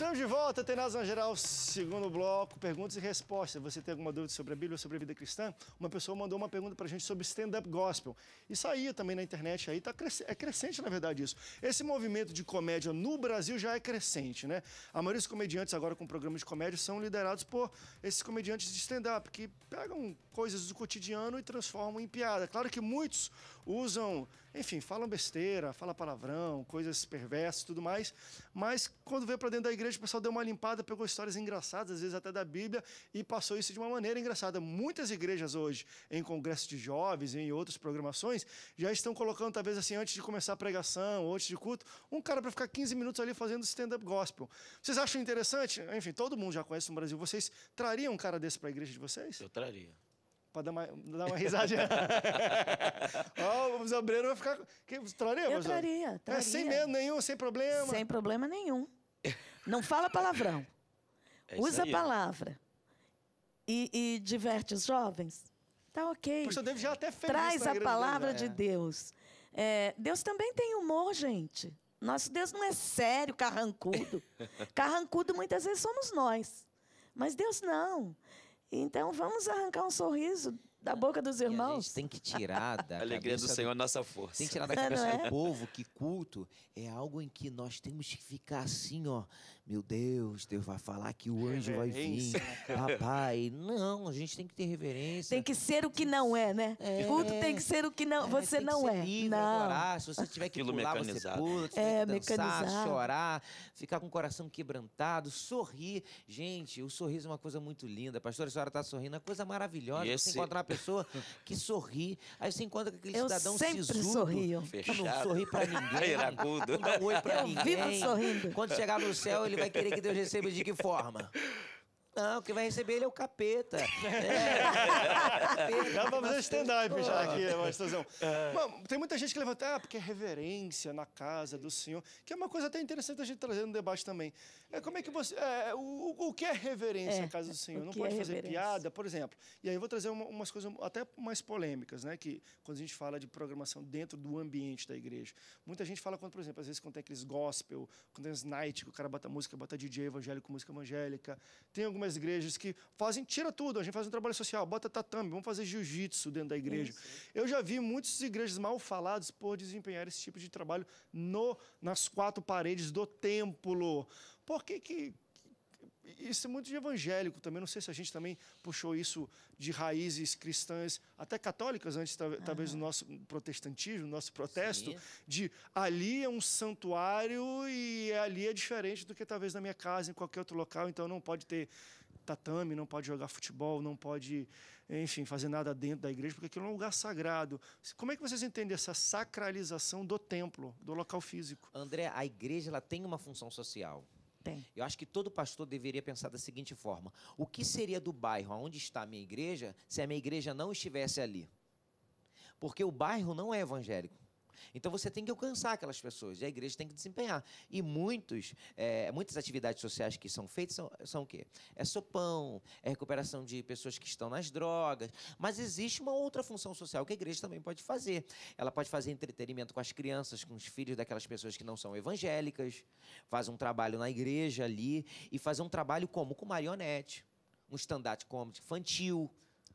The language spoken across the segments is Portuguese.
Estamos de volta, na Geral, segundo bloco, perguntas e respostas. Você tem alguma dúvida sobre a Bíblia ou sobre a vida cristã? Uma pessoa mandou uma pergunta pra gente sobre stand-up gospel. Isso aí também na internet, aí tá cresc é crescente, na verdade, isso. Esse movimento de comédia no Brasil já é crescente, né? A maioria dos comediantes agora com programa de comédia são liderados por esses comediantes de stand-up, que pegam coisas do cotidiano e transformam em piada. Claro que muitos usam enfim, falam besteira, fala palavrão, coisas perversas tudo mais. Mas quando veio para dentro da igreja, o pessoal deu uma limpada, pegou histórias engraçadas, às vezes até da Bíblia, e passou isso de uma maneira engraçada. Muitas igrejas hoje, em congressos de jovens, em outras programações, já estão colocando, talvez assim, antes de começar a pregação, ou antes de culto, um cara para ficar 15 minutos ali fazendo stand-up gospel. Vocês acham interessante? Enfim, todo mundo já conhece no Brasil. Vocês trariam um cara desse para a igreja de vocês? Eu traria. Pra dar uma, dar uma risadinha. Ó, oh, o Zé vai ficar. Que, traria, Eu traria, traria. É, sem medo nenhum, sem problema. Sem problema nenhum. Não fala palavrão. É Usa aí. a palavra. E, e, diverte os jovens. Tá ok. Poxa, já até fez Traz a palavra de é. Deus. É, Deus também tem humor, gente. Nosso Deus não é sério, carrancudo. carrancudo muitas vezes somos nós. Mas Deus não. Então vamos arrancar um sorriso da boca dos irmãos. E a gente tem que tirar da alegria do Senhor do... É nossa força. Tem que tirar da cabeça é? do povo que culto é algo em que nós temos que ficar assim, ó, meu Deus, Deus vai falar que o anjo vai vir. Né, Papai, não, a gente tem que ter reverência. Tem que ser o que não é, né? É, Culto tem que ser o que não, é, você tem não que ser é. Livre, não. Adorar. Se você tiver que Aquilo pular, você pula, se é, que dançar, chorar, ficar com o coração quebrantado, sorrir. Gente, o sorriso é uma coisa muito linda. Pastora, a senhora está sorrindo, é uma coisa maravilhosa. Esse... Você encontra uma pessoa que sorri, aí você encontra aquele Eu cidadão sempre sisudo. Sorrio. Fechado. Não sorri pra ninguém. Não dá um oi pra Eu ninguém. Vivo sorrindo. Quando chegar no céu, ele vai querer que Deus receba de que forma? Não, quem vai receber ele é o capeta. É. Dá pra fazer stand-up já aqui, Mastrozão. É. tem muita gente que levanta, ah, porque é reverência na casa do senhor, que é uma coisa até interessante a gente trazer no debate também. É, como é que você... É, é o, o que é reverência na é, casa do senhor? Não é pode fazer piada, por exemplo. E aí eu vou trazer uma, umas coisas até mais polêmicas, né? Que quando a gente fala de programação dentro do ambiente da igreja. Muita gente fala quando, por exemplo, às vezes quando tem aqueles gospel, quando tem os night, que o cara bota música, bota DJ evangélico, música evangélica. Tem algum algumas igrejas que fazem, tira tudo, a gente faz um trabalho social, bota tatame, vamos fazer jiu-jitsu dentro da igreja. Isso. Eu já vi muitas igrejas mal faladas por desempenhar esse tipo de trabalho no, nas quatro paredes do templo. Por que que isso é muito de evangélico também. Não sei se a gente também puxou isso de raízes cristãs, até católicas, antes, talvez, do nosso protestantismo, nosso protesto, Sim. de ali é um santuário e ali é diferente do que talvez na minha casa, em qualquer outro local. Então não pode ter tatame, não pode jogar futebol, não pode, enfim, fazer nada dentro da igreja, porque aquilo é um lugar sagrado. Como é que vocês entendem essa sacralização do templo, do local físico? André, a igreja ela tem uma função social. Tem. Eu acho que todo pastor deveria pensar da seguinte forma: o que seria do bairro onde está a minha igreja se a minha igreja não estivesse ali? Porque o bairro não é evangélico. Então você tem que alcançar aquelas pessoas e a igreja tem que desempenhar. E muitos, é, muitas atividades sociais que são feitas são, são o quê? É sopão, é recuperação de pessoas que estão nas drogas. Mas existe uma outra função social que a igreja também pode fazer. Ela pode fazer entretenimento com as crianças, com os filhos daquelas pessoas que não são evangélicas, faz um trabalho na igreja ali e fazer um trabalho como? Com marionete, um stand-up comedy infantil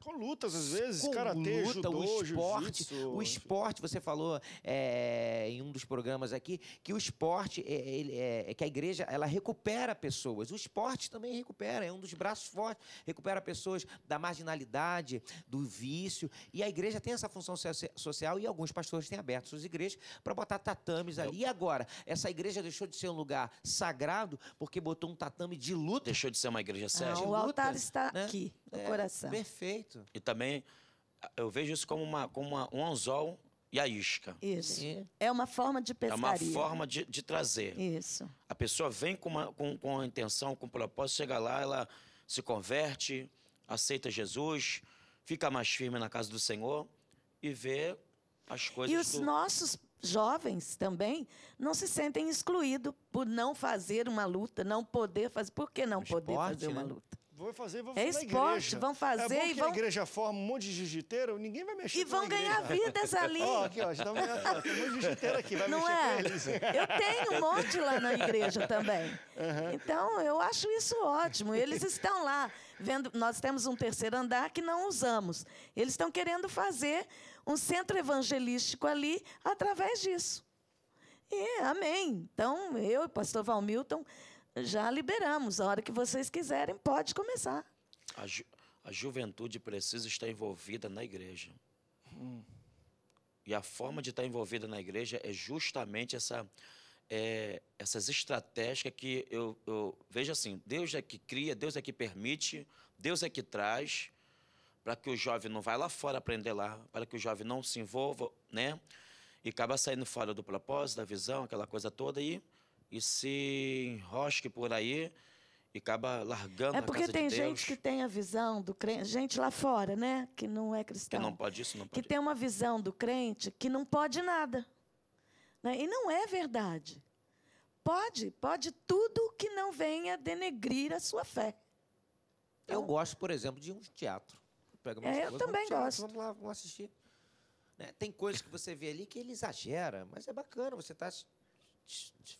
com lutas, às vezes, com karatê, luta, judô, o esporte. O esporte, você falou é, em um dos programas aqui, que o esporte, é, é, é, que a igreja, ela recupera pessoas. O esporte também recupera, é um dos braços fortes, recupera pessoas da marginalidade, do vício. E a igreja tem essa função social e alguns pastores têm aberto suas igrejas para botar tatames ali. E agora, essa igreja deixou de ser um lugar sagrado porque botou um tatame de luta. Deixou de ser uma igreja séria. Ah, o luta, altar está né? aqui é, coração. Perfeito. E também eu vejo isso como, uma, como uma, um anzol e a isca. Isso. E... É uma forma de pescaria. É uma forma de, de trazer. Isso. A pessoa vem com, uma, com, com a intenção, com o um propósito, chega lá, ela se converte, aceita Jesus, fica mais firme na casa do Senhor e vê as coisas. E os do... nossos jovens também não se sentem excluídos por não fazer uma luta, não poder fazer. Por que não o poder esporte, fazer né? uma luta? Vou fazer, vou é esporte, vão fazer é, é e vão... a igreja forma um monte de jiu-jiteiro, ninguém vai mexer E vão ganhar vidas ali. Ó, oh, aqui, ó, tá Tem um jiu-jiteiro aqui, vai Não mexer é? Eu tenho um monte lá na igreja também. Uhum. Então, eu acho isso ótimo. Eles estão lá vendo... Nós temos um terceiro andar que não usamos. Eles estão querendo fazer um centro evangelístico ali através disso. E amém. Então, eu e o pastor Valmilton já liberamos. A hora que vocês quiserem, pode começar. A, ju a juventude precisa estar envolvida na igreja. Hum. E a forma de estar envolvida na igreja é justamente essa, é, essas estratégias que eu, eu vejo assim: Deus é que cria, Deus é que permite, Deus é que traz, para que o jovem não vá lá fora aprender lá, para que o jovem não se envolva, né? E acaba saindo fora do propósito, da visão, aquela coisa toda. E e se enrosque por aí e acaba largando é a casa de Deus. É porque tem gente que tem a visão do crente, gente lá fora, né, que não é cristão. Que não pode isso, não pode. Que tem uma visão do crente que não pode nada. Né? E não é verdade. Pode, pode tudo que não venha denegrir a sua fé. Então, eu gosto, por exemplo, de um teatro. Eu, é, eu também teatro, gosto. Vamos lá, vamos assistir. Né? Tem coisas que você vê ali que ele exagera, mas é bacana, você está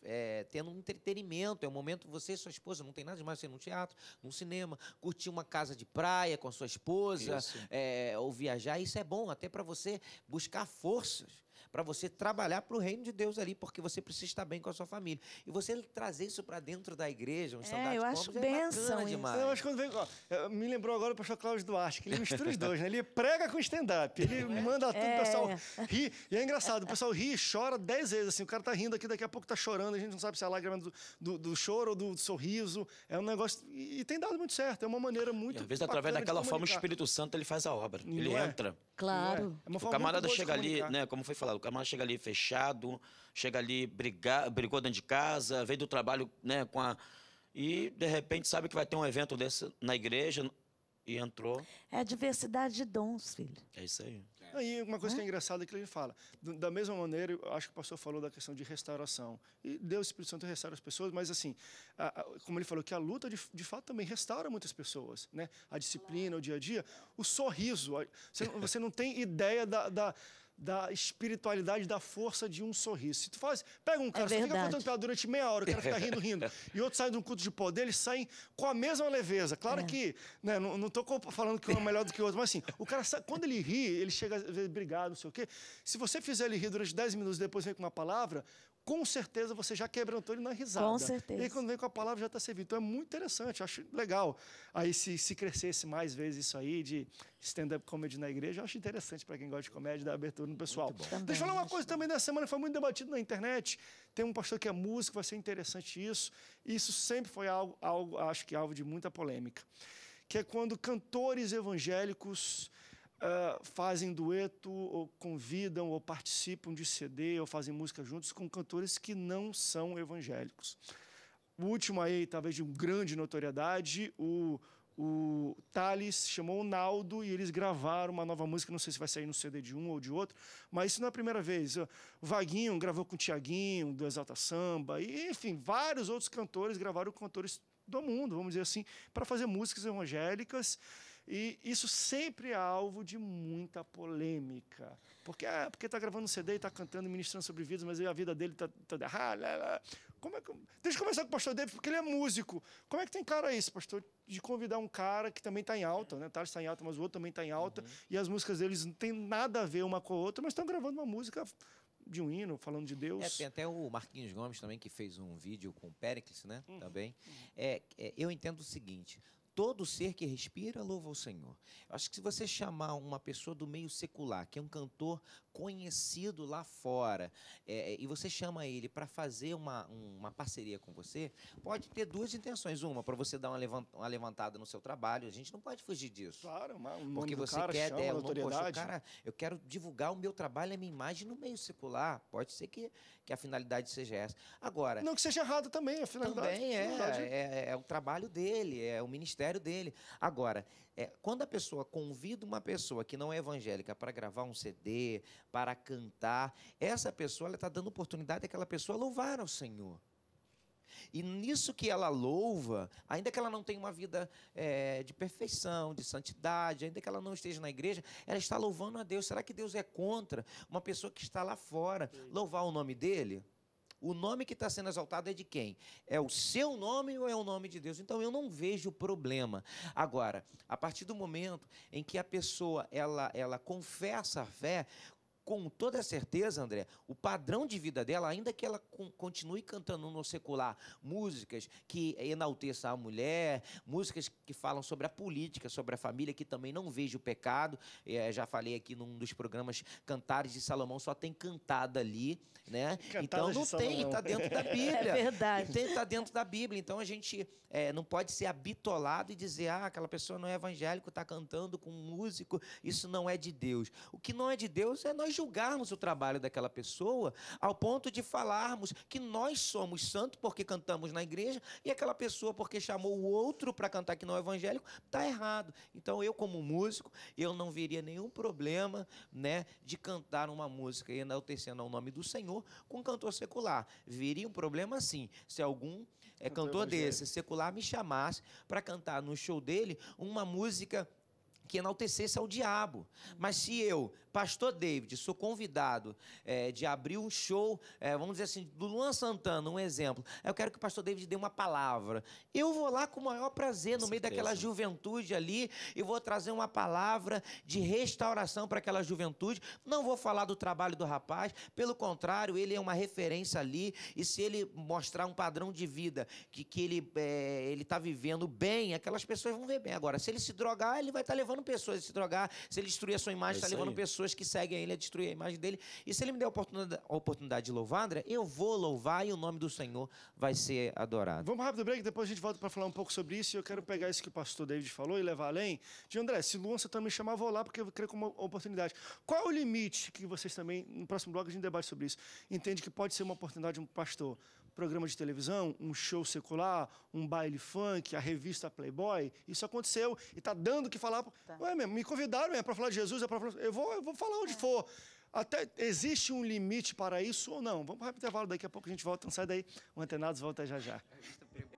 é, tendo um entretenimento. É um momento você e sua esposa, não tem nada demais você num teatro, num cinema, curtir uma casa de praia com a sua esposa, é, ou viajar. Isso é bom até para você buscar forças para você trabalhar para o reino de Deus ali, porque você precisa estar bem com a sua família. E você trazer isso para dentro da igreja, um é, eu acho combos, é bênção, demais. Eu acho quando vem, ó, me lembrou agora o pastor Cláudio Duarte, que ele mistura os dois, né? Ele prega com stand-up, ele é. manda tudo, é. o pessoal ri. E é engraçado, o pessoal ri e chora dez vezes, assim, o cara tá rindo aqui, daqui a pouco tá chorando, a gente não sabe se é a lágrima do, do, do choro ou do, do, sorriso. É um negócio. E, e, tem dado muito certo, é uma maneira muito. E às vezes, através daquela forma, o Espírito Santo ele faz a obra, não ele é? entra. Claro. É? É o camarada chega ali, né? Como foi falado, o camarada chega ali fechado, chega ali, brigar, brigou dentro de casa, veio do trabalho, né, com a. E de repente sabe que vai ter um evento desse na igreja, e entrou. É a diversidade de dons, filho. É isso aí. É. Aí uma coisa é? que é né? engraçada é que ele fala. Da mesma maneira, eu acho que o pastor falou da questão de restauração. E Deus, Espírito Santo, restaura as pessoas, mas assim, a, a, como ele falou, que a luta de, de fato também restaura muitas pessoas, né? A disciplina, o dia a dia, o sorriso. A, você, você não tem ideia da, da da espiritualidade, da força de um sorriso. Se tu faz, pega um é cara, é você fica contando piada durante meia hora, o cara fica rindo, rindo, e outro sai de um culto de poder, eles saem com a mesma leveza. Claro é. que, né, não, não tô falando que um é melhor do que o outro, mas assim, o cara, sai, quando ele ri, ele chega, a obrigado, não sei o quê. Se você fizer ele rir durante 10 minutos e depois vem com uma palavra, com certeza você já quebrantou então ele na é risada. Com certeza. E aí, quando vem com a palavra já está servido. Então é muito interessante, acho legal. Aí se, se crescesse mais vezes isso aí de stand-up comedy na igreja, eu acho interessante para quem gosta de comédia, dar abertura no pessoal. Também, Deixa eu falar uma coisa também nessa semana foi muito debatido na internet. Tem um pastor que é músico, vai ser interessante isso. Isso sempre foi algo, algo acho que alvo de muita polêmica. Que é quando cantores evangélicos ah, fazem dueto, ou convidam, ou participam de CD, ou fazem música juntos com cantores que não são evangélicos. O último aí, talvez de grande notoriedade, o, o Thales chamou o Naldo e eles gravaram uma nova música, não sei se vai sair no CD de um ou de outro, mas isso não é a primeira vez. O ah, Vaguinho gravou com o Tiaguinho, do Exalta Samba, e, enfim, vários outros cantores gravaram com cantores do mundo, vamos dizer assim, para fazer músicas evangélicas e isso sempre é alvo de muita polêmica. Porque ah, porque está gravando um CD e está cantando, ministrando sobre vidas, mas a vida dele está tá, tá Ah, Como é que... Deixa eu começar com o pastor David, porque ele é músico. Como é que tem cara isso, pastor? De convidar um cara que também está em alta, né? Tales está em alta, mas o outro também está em alta. Uhum. E as músicas deles não tem nada a ver uma com a outra, mas estão gravando uma música de um hino, falando de Deus. É, tem até o Marquinhos Gomes também, que fez um vídeo com o Pericles, né? Uhum. Também. Uhum. É, é, eu entendo o seguinte: Todo ser que respira louva o Senhor. Eu acho que se você chamar uma pessoa do meio secular, que é um cantor conhecido lá fora, é, é e você chama ele para fazer uma, uma parceria com você, pode ter duas intenções. Uma, para você dar uma, levantada no seu trabalho, a gente não pode fugir disso. Claro, mas o Porque você cara quer, chama é, poxa, cara, eu quero divulgar o meu trabalho, a minha imagem no meio secular. Pode ser que, que a finalidade seja essa. Agora. Não que seja errado também, a finalidade. Também é, É, é, é o trabalho dele, é o ministério dele. Agora, é, quando a pessoa convida uma pessoa que não é evangélica para gravar um CD, para cantar, essa pessoa está dando oportunidade daquela pessoa louvar ao Senhor. E nisso que ela louva, ainda que ela não tenha uma vida é, de perfeição, de santidade, ainda que ela não esteja na igreja, ela está louvando a Deus. Será que Deus é contra uma pessoa que está lá fora louvar o nome dele? O nome que está sendo exaltado é de quem? É o seu nome ou é o nome de Deus? Então eu não vejo problema. Agora, a partir do momento em que a pessoa ela, ela confessa a fé, com toda certeza, André, o padrão de vida dela, ainda que ela continue cantando no secular músicas que enalteçam a mulher, músicas que falam sobre a política, sobre a família, que também não vejo o pecado. É, já falei aqui num dos programas Cantares de Salomão, só tem cantada ali, né? Cantadas então não tem, está dentro da Bíblia. É verdade. Está dentro da Bíblia. Então a gente é, não pode ser habitolado e dizer, ah, aquela pessoa não é evangélico, está cantando com um músico, isso não é de Deus. O que não é de Deus é nós julgarmos o trabalho daquela pessoa ao ponto de falarmos que nós somos santos porque cantamos na igreja e aquela pessoa porque chamou o outro para cantar que não é evangélico, está errado. Então eu como músico, eu não veria nenhum problema, né, de cantar uma música enaltecendo ao nome do Senhor com um cantor secular. Viria um problema sim, se algum é, cantor desse secular me chamasse para cantar no show dele uma música que enaltecesse ao diabo. Mas se eu Pastor David, sou convidado é, de abrir um show, é, vamos dizer assim, do Luan Santana, um exemplo. Eu quero que o pastor David dê uma palavra. Eu vou lá com o maior prazer, no meio daquela juventude ali, e vou trazer uma palavra de restauração para aquela juventude. Não vou falar do trabalho do rapaz, pelo contrário, ele é uma referência ali, e se ele mostrar um padrão de vida que, que ele é, eh, está vivendo bem, aquelas pessoas vão ver bem. Agora, se ele se drogar, ele vai estar tá levando pessoas a se drogar, se ele destruir a sua imagem, está é levando pessoas pessoas que seguem a Ele, a destruir a imagem dele. E se Ele me der a oportunidade de louvar, André, eu vou louvar e o nome do Senhor vai ser adorado. Vamos rápido, break, depois a gente volta para falar um pouco sobre isso. E eu quero pegar isso que o pastor David falou e levar além. De André, se Luan você também chamar, vou lá, porque eu creio é uma oportunidade. Qual é o limite que vocês também, no próximo blog, a gente debate sobre isso? Entende que pode ser uma oportunidade de um pastor? Programa de televisão, um show secular, um baile funk, a revista Playboy? Isso aconteceu e está dando o que falar. Tá. Ué, me convidaram é para falar de Jesus, é pra falar. Eu vou, eu vou vamos falar onde for. Até existe um limite para isso ou não? Vamos para o intervalo, daqui a pouco a gente volta, não sai daí. O Antenados volta já já. É,